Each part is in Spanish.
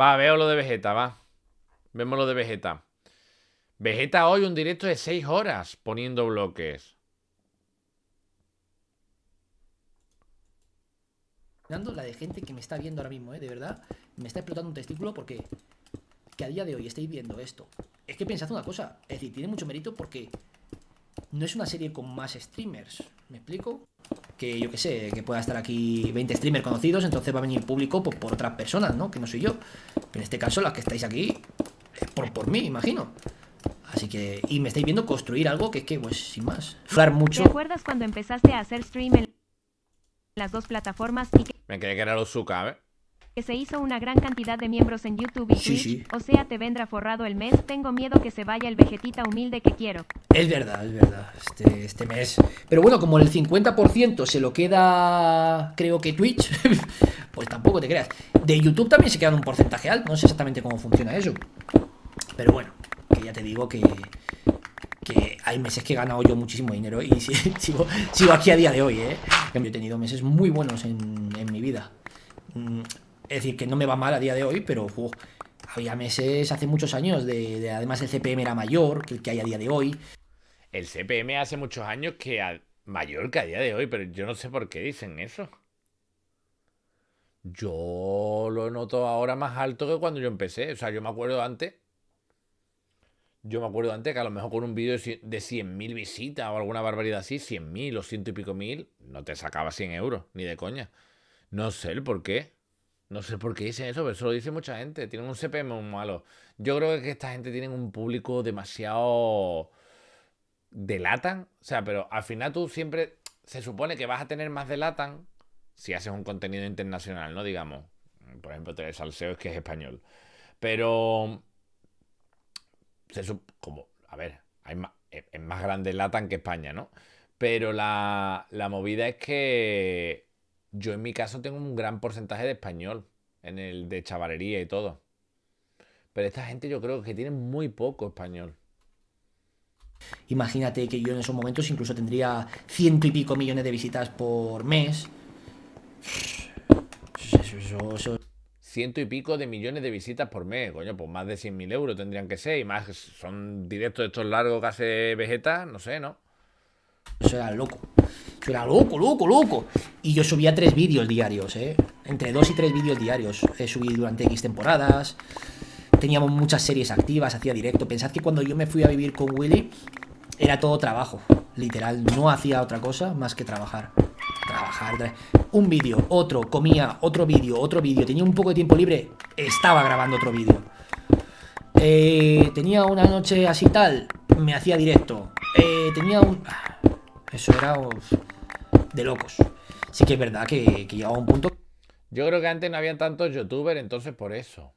Va, veo lo de Vegeta, va. Vemos lo de Vegeta. Vegeta hoy un directo de 6 horas poniendo bloques. La de gente que me está viendo ahora mismo, ¿eh? de verdad, me está explotando un testículo porque que a día de hoy estáis viendo esto. Es que pensad una cosa, es decir, tiene mucho mérito porque no es una serie con más streamers. ¿Me explico? Que yo qué sé, que pueda estar aquí 20 streamers conocidos, entonces va a venir público pues, por otras personas, ¿no? Que no soy yo. Pero en este caso, las que estáis aquí es por, por mí, imagino. Así que, y me estáis viendo construir algo que es que, pues, sin más, Flar mucho. ¿Te acuerdas cuando empezaste a hacer stream en las dos plataformas Me creí que era Lozuka, ¿eh? que se hizo una gran cantidad de miembros en YouTube y Twitch, o sea, te vendrá forrado el mes, tengo miedo que se vaya el vegetita humilde que quiero. Es verdad, es verdad, este, este mes. Pero bueno, como el 50% se lo queda, creo que Twitch, pues tampoco te creas. De YouTube también se queda un porcentaje alto, no sé exactamente cómo funciona eso. Pero bueno, que ya te digo que, que hay meses que he ganado yo muchísimo dinero y sigo, aquí a día de hoy, ¿eh? he tenido meses muy buenos en, en mi vida. Mm, es decir, que no me va mal a día de hoy, pero había meses, hace muchos años, de, además el CPM era mayor que el que hay a día de hoy. El CPM hace muchos años que a, mayor que a día de hoy, pero yo no sé por qué dicen eso. Yo lo noto ahora más alto que cuando yo empecé. O sea, yo me acuerdo antes. Yo me acuerdo antes que a lo mejor con un vídeo de 100.000 visitas o alguna barbaridad así, 100.000 o ciento y pico mil, no te sacaba 100 euros, ni de coña. No sé el por qué. No sé por qué dicen eso, pero eso lo dice mucha gente. Tienen un CPM muy malo. Yo creo que esta gente tiene un público demasiado. delatan. O sea, pero al final tú siempre. Se supone que vas a tener más de Latan si haces un contenido internacional, ¿no? Digamos. Por ejemplo, el Salseo es que es español. Pero. como. A ver, hay más, e, es más grande Latan que España, ¿no? Pero la, la movida es que yo en mi caso tengo un gran porcentaje de español en el de chavalería y todo. Pero esta gente yo creo que tiene muy poco español. Imagínate que yo en esos momentos incluso tendría ciento y pico millones de visitas por mes. Ciento y pico de millones de visitas por mes, coño, pues más de 100.000 euros tendrían que ser. Y más son directos estos largos que hace Vegeta, no sé, ¿no? O sea, loco era loco, loco, loco. Y yo subía tres vídeos diarios, ¿eh? Entre dos y tres vídeos diarios. He subí durante X temporadas. Teníamos muchas series activas, hacía directo. Pensad que cuando yo me fui a vivir con Willy, era todo trabajo. Literal, no hacía otra cosa más que trabajar. Trabajar. Un vídeo, otro, comía, otro vídeo, otro vídeo. Tenía un poco de tiempo libre, estaba grabando otro vídeo. Eh, tenía una noche así tal, me hacía directo. Eh, tenía un... Ah, eso era locos. Sí que es verdad que, que un punto. Yo creo que antes no había tantos youtubers, entonces por eso.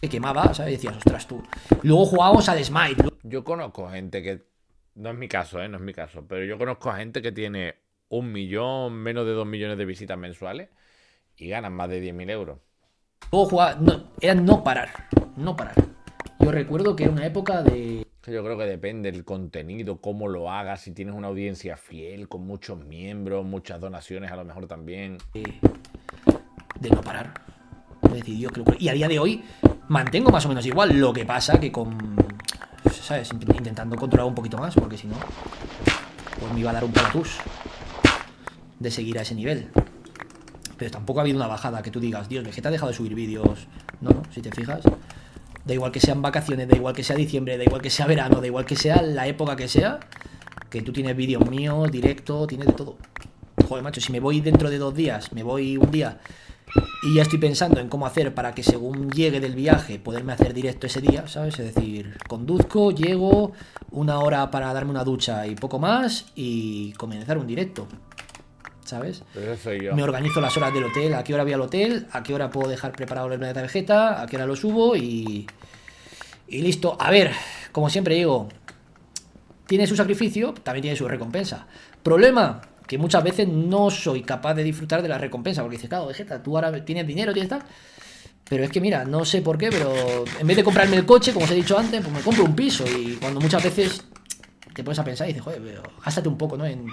Se quemaba, ¿sabes? Decías, ostras tú. Luego jugábamos a Smite. Yo conozco gente que. No es mi caso, ¿eh? No es mi caso. Pero yo conozco a gente que tiene un millón, menos de dos millones de visitas mensuales y ganan más de 10.000 euros. Luego jugaba. No, era no parar. No parar. Yo recuerdo que era una época de... Yo creo que depende del contenido, cómo lo hagas, si tienes una audiencia fiel, con muchos miembros, muchas donaciones a lo mejor también. De, no parar. Decidió Y a día de hoy mantengo más o menos igual, lo que pasa que con... ¿Sabes? Intentando controlar un poquito más, porque si no, pues me iba a dar un palatús de seguir a ese nivel. Pero tampoco ha habido una bajada que tú digas, Dios, Vegeta ha dejado de subir vídeos. No, no, si te fijas, Da igual que sean vacaciones, da igual que sea diciembre, da igual que sea verano, da igual que sea la época que sea, que tú tienes vídeos míos, directo, tienes de todo. Joder, macho, si me voy dentro de dos días, me voy un día y ya estoy pensando en cómo hacer para que según llegue del viaje poderme hacer directo ese día, ¿sabes? Es decir, conduzco, llego, una hora para darme una ducha y poco más y comenzar un directo. ¿sabes? Me organizo las horas del hotel, a qué hora voy al hotel, a qué hora puedo dejar preparado la tarjeta, a qué hora lo subo y, y listo. A ver, como siempre digo, tiene su sacrificio, también tiene su recompensa. Problema, que muchas veces no soy capaz de disfrutar de la recompensa, porque dices, claro, Vegeta, tú ahora tienes dinero, tienes tal. Pero es que mira, no sé por qué, pero en vez de comprarme el coche, como os he dicho antes, pues me compro un piso. Y cuando muchas veces te pones a pensar y dices, joder, pero gástate un poco, ¿no? En,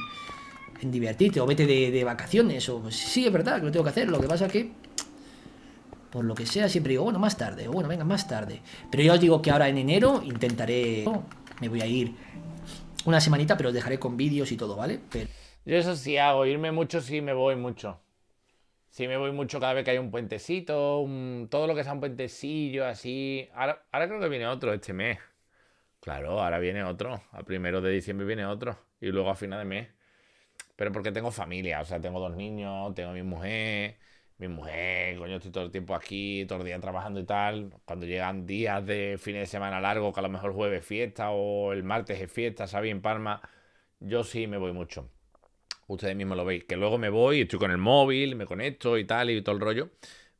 divertirte o vete de, vacaciones o pues, sí, es verdad que lo tengo que hacer, lo que pasa que por lo que sea siempre digo, bueno, más tarde, o bueno, venga, más tarde. Pero yo os digo que ahora en enero intentaré, me voy a ir una semanita, pero os dejaré con vídeos y todo, ¿vale? Yo eso sí hago, irme mucho sí me voy mucho. Sí me voy mucho cada vez que hay un puentecito, todo lo que sea un puentecillo, así. Ahora, ahora creo que viene otro este mes. Claro, ahora viene otro. A primero de diciembre viene otro. Y luego a final de mes pero porque tengo familia, o sea, tengo dos niños, tengo a mi mujer, mi mujer, coño, estoy todo el tiempo aquí, todo el día trabajando y tal. Cuando llegan días de fines de semana largo, que a lo mejor jueves fiesta o el martes es fiesta, ¿sabes? En Palma, yo sí me voy mucho. Ustedes mismos lo veis, que luego me voy, estoy con el móvil, me conecto y tal y todo el rollo.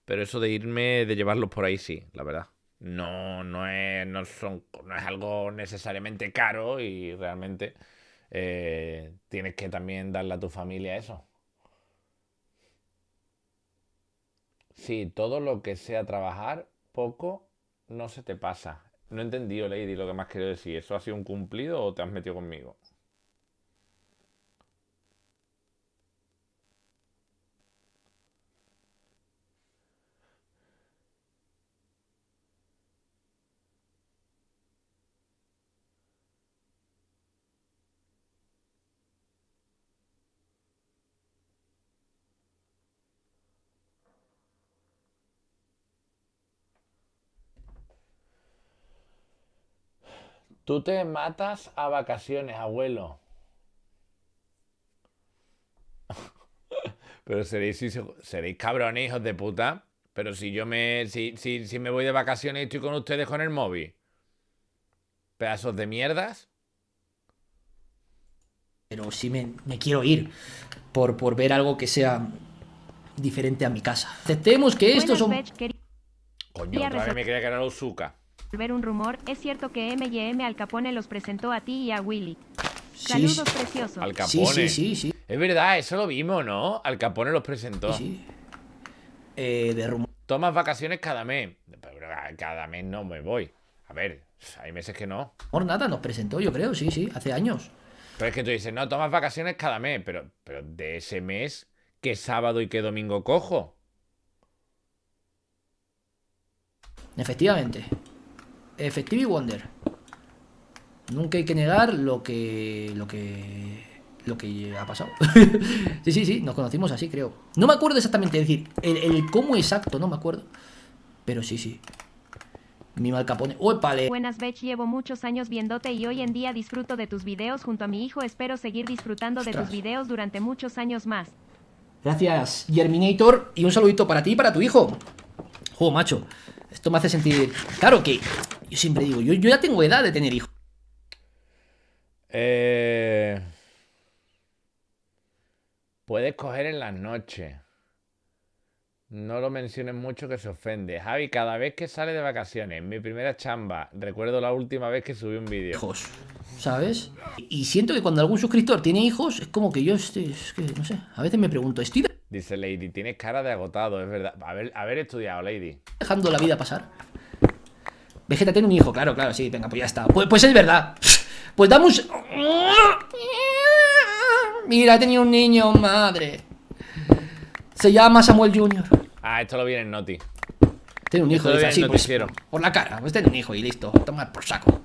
Pero eso de irme, de llevarlos por ahí, sí, la verdad. No, no es, no, son, no es algo necesariamente caro y realmente eh, tienes que también darle a tu familia eso. Sí, todo lo que sea trabajar, poco no se te pasa. No he entendido, Lady, lo que más quiero decir. ¿Eso ha sido un cumplido o te has metido conmigo? Tú te matas a vacaciones, abuelo. pero seréis, cabrones, hijos de puta. Pero si yo me. Si, me voy de vacaciones y estoy con ustedes con el móvil. Pedazos de mierdas. Pero sí me, quiero ir. Por, por ver algo que sea diferente a mi casa. Aceptemos que estos son. Coño, otra vez me creía que era Ozuka. Ver un rumor, es cierto que M Al Capone los presentó a ti y a Willy. Saludos, sí. Al Capone. Sí, sí, Es verdad, eso lo vimos, ¿no? Al Capone los presentó. Sí, eh, de rumor. Tomas vacaciones cada mes. Pero ah, cada mes no me voy. A ver, hay meses que no. Por nada, nos presentó, yo creo, sí, sí, hace años. Pero es que tú dices, no, tomas vacaciones cada mes, pero, pero de ese mes, ¿qué sábado y qué domingo cojo? Efectivamente. Effective Wonder. Nunca hay que negar lo que. lo que. lo que ha pasado. sí, sí, sí, nos conocimos así, creo. No me acuerdo exactamente, es decir, el, cómo exacto, no me acuerdo. Pero sí, sí. Mi mal capone. ¡Opale! Buenas, Bech. Llevo muchos años viéndote y hoy en día disfruto de tus videos junto a mi hijo. Espero seguir disfrutando de tus videos durante muchos años más. Gracias, Germinator. Y un saludito para ti y para tu hijo. Juego macho. Esto me hace sentir. Claro que yo siempre digo, yo, yo ya tengo edad de tener hijos. Eh... Puedes coger en las noches. No lo menciones mucho que se ofende. Javi, cada vez que sale de vacaciones, mi primera chamba, recuerdo la última vez que subí un vídeo. Hijos, ¿sabes? Y siento que cuando algún suscriptor tiene hijos, es como que yo estoy, es que, no sé, a veces me pregunto, ¿estoy... Dice Lady, tienes cara de agotado, es verdad. haber estudiado, Lady. Dejando la vida pasar. Vegeta tiene un hijo, claro, claro, sí, venga, pues ya está. Pues, pues es verdad. Pues damos... Mira, he tenido un niño, madre. Se llama Samuel Jr. Ah, esto lo viene en Noti. Tiene un hijo, dice así, pues, por la cara. Pues tiene un hijo y listo, tomar por saco.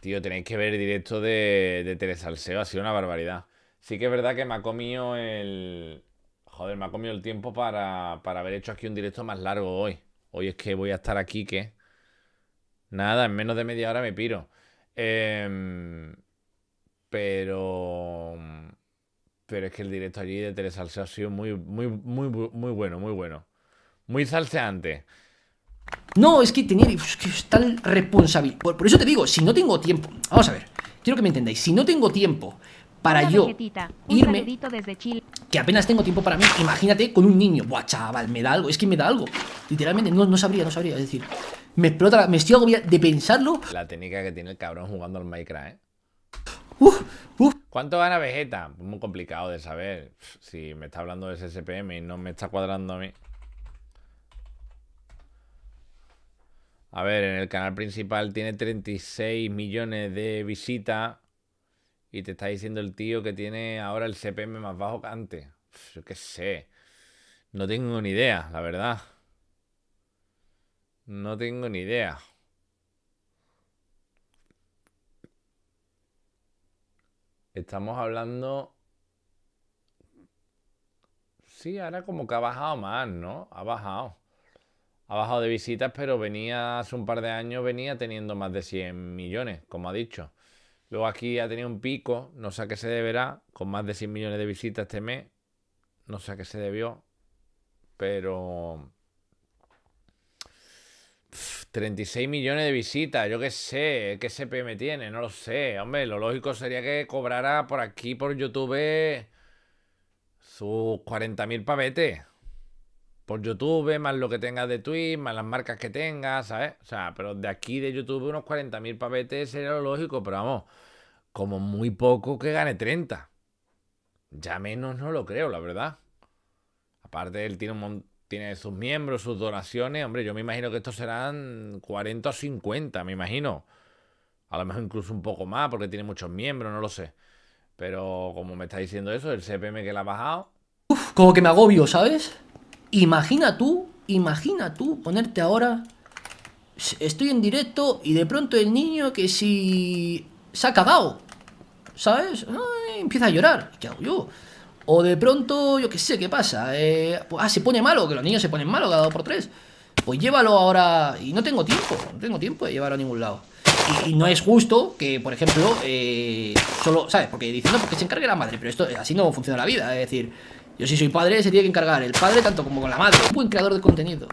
Tío, tenéis que ver el directo de, Teresa Alseo. ha sido una barbaridad. Sí que es verdad que me ha comido el... Joder, me ha comido el tiempo para, para haber hecho aquí un directo más largo hoy. Hoy es que voy a estar aquí, ¿qué? Nada, en menos de media hora me piro. Em, pero. Pero es que el directo allí de Alcea ha sido muy, muy, muy, muy bueno, muy bueno. Muy salseante. No, es que tenía... Es que responsable Por, eso te digo, si no tengo tiempo. Vamos a ver, quiero que me entendáis. Si no tengo tiempo para yo irme. Desde Que apenas tengo tiempo para mí. Imagínate con un niño. Buah, chaval, me da algo. Es que me da algo. Literalmente, no, no sabría, no sabría. Es decir, me explota, me estoy agobiando de pensarlo. La técnica que tiene el cabrón jugando al Minecraft, ¿eh? ¿Cuánto gana Vegeta? Muy complicado de saber. Si me está hablando de CPM y no me está cuadrando a mí. A ver, en el canal principal tiene 36 millones de visitas. Y te está diciendo el tío que tiene ahora el CPM más bajo que antes. Yo qué sé. No tengo ni idea, la verdad. No tengo ni idea. Estamos hablando... Sí, ahora como que ha bajado más, ¿no? Ha bajado. Ha bajado de visitas, pero venía hace un par de años, venía teniendo más de 100 millones, como ha dicho. Luego aquí ha tenido un pico, no sé a qué se deberá, con más de 100 millones de visitas este mes. No sé a qué se debió, pero 36 millones de visitas, yo qué sé, qué CPM tiene, no lo sé. Hombre, lo lógico sería que cobrara por aquí, por YouTube, sus 40.000 pavetes. Por YouTube, más lo que tengas de Twitch, más las marcas que tengas, ¿sabes? O sea, pero de aquí de YouTube unos 40.000 pavetes sería lo lógico, pero vamos, como muy poco que gane 30. Ya menos no lo creo, la verdad. Aparte, él tiene un montón tiene sus miembros, sus donaciones. Hombre, yo me imagino que estos serán 40 o 50, me imagino. A lo mejor incluso un poco más, porque tiene muchos miembros, no lo sé. Pero como me está diciendo eso, el CPM que le ha bajado. Uf, como que me agobio, ¿sabes? Imagina tú, imagina tú ponerte ahora. Estoy en directo y de pronto el niño que si. se ha cagado. ¿Sabes? empieza a llorar. ¿Qué hago yo? O de pronto, yo qué sé, ¿qué pasa? Eh, ah, se pone malo, que los niños se ponen malos cada dos por tres. Pues llévalo ahora. Y no tengo tiempo, no tengo tiempo de llevarlo a ningún lado. Y, no es justo que, por ejemplo, eh, solo, ¿sabes? Porque diciendo porque se encargue la madre, pero esto así no funciona la vida. Es decir, yo si soy padre, se tiene que encargar el padre tanto como con la madre. Un buen creador de contenido.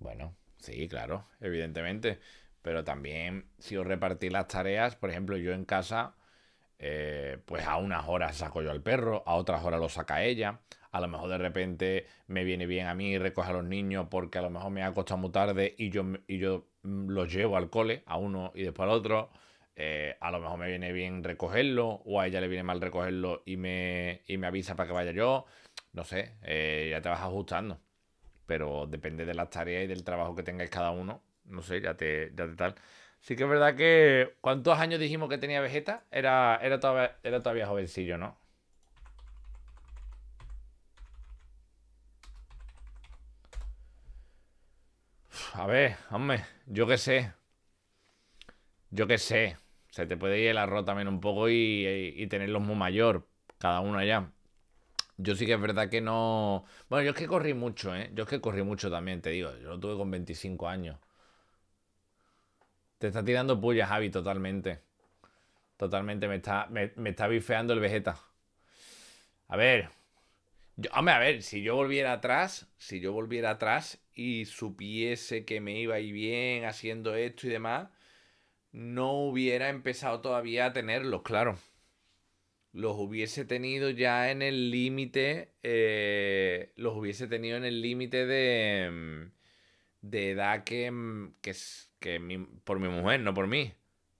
Bueno, sí, claro, evidentemente. Pero también, si os repartís las tareas, por ejemplo, yo en casa eh, pues a unas horas saco yo al perro, a otras horas lo saca ella. A lo mejor de repente me viene bien a mí recoger a los niños porque a lo mejor me ha costado muy tarde y yo, y yo mm, los llevo al cole, a uno y después al otro. Eh, a lo mejor me viene bien recogerlo o a ella le viene mal recogerlo y me, me avisa para que vaya yo. No sé, eh, ya te vas ajustando. Pero depende de las tareas y del trabajo que tengáis cada uno. No sé, ya te, ya te tal. Sí que es verdad que. ¿Cuántos años dijimos que tenía Vegeta? Era, era, todavía, era todavía jovencillo, ¿no? A ver, hombre, yo qué sé. Yo qué sé. Se te puede ir el arroz también un poco y, y, y tenerlos muy mayor, cada uno allá. Yo sí que es verdad que no. Bueno, yo es que corrí mucho, ¿eh? Yo es que corrí mucho también, te digo. Yo lo tuve con 25 años. Te está tirando puya, Javi, totalmente. Totalmente, me está, me, está bifeando el Vegeta. A ver. hombre, a ver, si yo volviera atrás, si yo volviera atrás y supiese que me iba a ir bien haciendo esto y demás, no hubiera empezado todavía a tenerlos, claro. Los hubiese tenido ya en el límite. Eh, los hubiese tenido en el límite de. Mm, de edad que, mm, que, que por mi mujer, no por mí.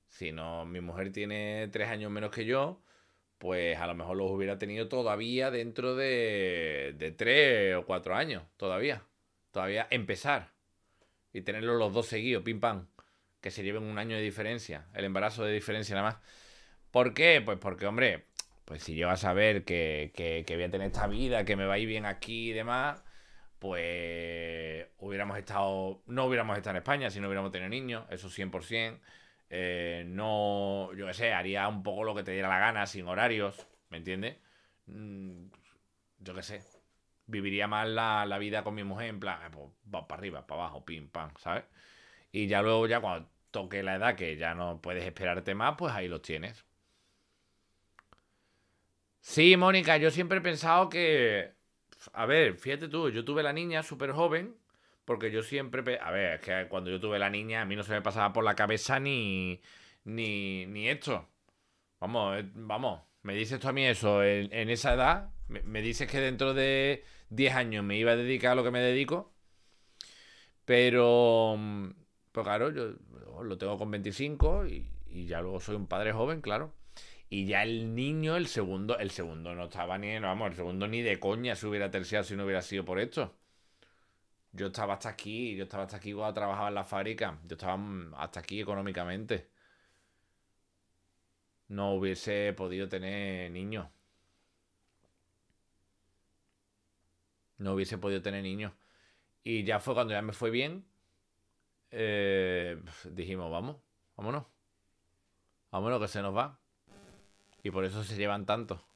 Si mi mujer tiene tres años menos que yo, pues a lo mejor los hubiera tenido todavía dentro de, de tres o cuatro años, todavía. Todavía empezar y tenerlos los dos seguidos, pim pam, que se lleven un año de diferencia, el embarazo de diferencia nada más. ¿Por qué? Pues porque, hombre, pues si yo a saber que, que, que voy a tener esta vida, que me va a ir bien aquí y demás, pues estado, no hubiéramos estado en España si no hubiéramos tenido niños, eso 100%. Eh, no, yo qué sé, haría un poco lo que te diera la gana, sin horarios, ¿me entiendes? Mm, yo qué sé, viviría más la, vida con mi mujer, en plan, eh, pues, va para arriba, para abajo, pim, pam, ¿sabes? Y ya luego, ya cuando toque la edad que ya no puedes esperarte más, pues ahí los tienes. Sí, Mónica, yo siempre he pensado que... A ver, fíjate tú, yo tuve la niña súper joven porque yo siempre, a ver, es que cuando yo tuve la niña, a mí no se me pasaba por la cabeza ni, ni, ni esto. Vamos, eh, vamos, me dices tú a mí eso, en, esa edad, me, dices que dentro de 10 años me iba a dedicar a lo que me dedico, pero, mm, pues claro, yo lo tengo con 25 y, ya luego soy un padre joven, claro. Y ya el niño, el segundo, el segundo no estaba ni, vamos, el segundo ni de coña se hubiera terciado si no hubiera sido por esto. Yo estaba hasta aquí, yo estaba hasta aquí cuando trabajaba en la fábrica, yo estaba mm, hasta aquí económicamente. No hubiese podido tener niños. No hubiese podido tener niños. Y ya fue cuando ya me fue bien. Eh, dijimos, vamos, vámonos. Vámonos que se nos va. Y por eso se llevan tanto.